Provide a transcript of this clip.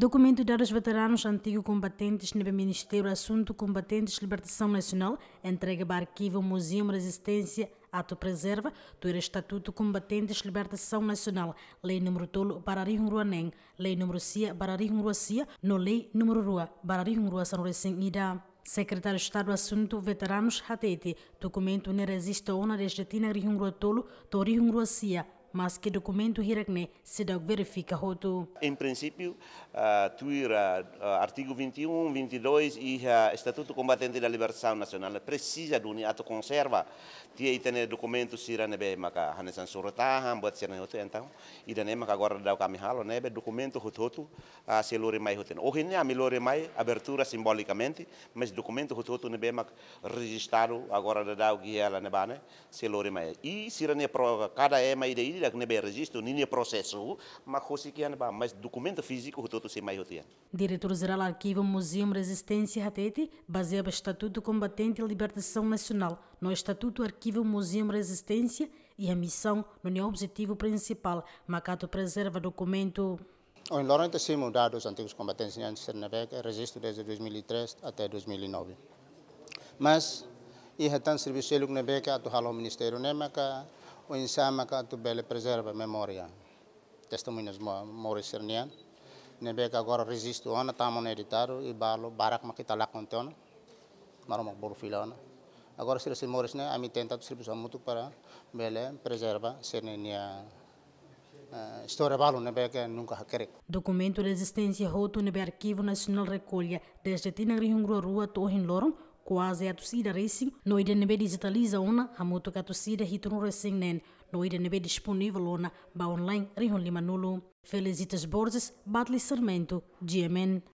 Documento dado aos veteranos antigos combatentes no Ministério do Assunto Combatentes Libertação Nacional, entregue para Arquivo Museu Resistência, Ato Preserva, do Estatuto Combatentes Libertação Nacional, Lei número Tolo, Bararim Ruanem, Lei número Cia, Bararim no Lei número Rua, Bararim Rua São Recém Ida. Secretário de Estado Assunto Veteranos Hatete, documento não resiste a ona desde Tina Rihungruatolo, Tori Rihungruacia, mas que documento hiragne se da verifica roto. Em princípio, uh, ah, tu ira, ah, ah, artigo 21, 22 e uh, Estatuto Combatente da Liberação Nacional precisa de um ato conserva, tia e tener documento sira nebe maka hanesan suratahan buat sira hotu então, e dane maka agora da kami halo nebe documento hotu hotu uh, se lore mai hoten. Hoje ne ami lore mai abertura simbolicamente, mas documento hotu hotu nebe maka registrado agora da da guia la nebane se lore mai. E sira ne prova cada ema ideia Jadi dak nebe registro nini processo, mas hoje ba mais documento físico o se maior tian. Diretor geral arquivo Museu Resistência Hatete, baseado Estatuto Combatente Libertação Nacional, no Estatuto Arquivo Museu Resistência e a missão no objetivo principal, macato preserva documento O Lorente se mudaram os antigos combatentes em Cernavec, registro desde 2003 até 2009. Mas, e retan serviço ele que atual ao Ministério Nemaca, uinsama que tu bele preserva memória Testemunhas Maurício Cernian. Nebe agora resisto ona tamo na editado e balo barak makita lá kontona. Maro makbor filona. Agora sira sin Maurício a mim tenta tu serviço muito para bele preserva sernia ah, história balo nebe que nunca hakere. Documento de resistência roto nebe Arquivo Nacional recolha desde Tinagri Hungro Rua Torre Loron quase a torcida racing, no IDNB digitaliza ona, a moto que a torcida ritornou racing nen, no IDNB disponível ona, ba online, Rio Lima Nulo. Felicitas Borges, Batley Sarmento, GMN.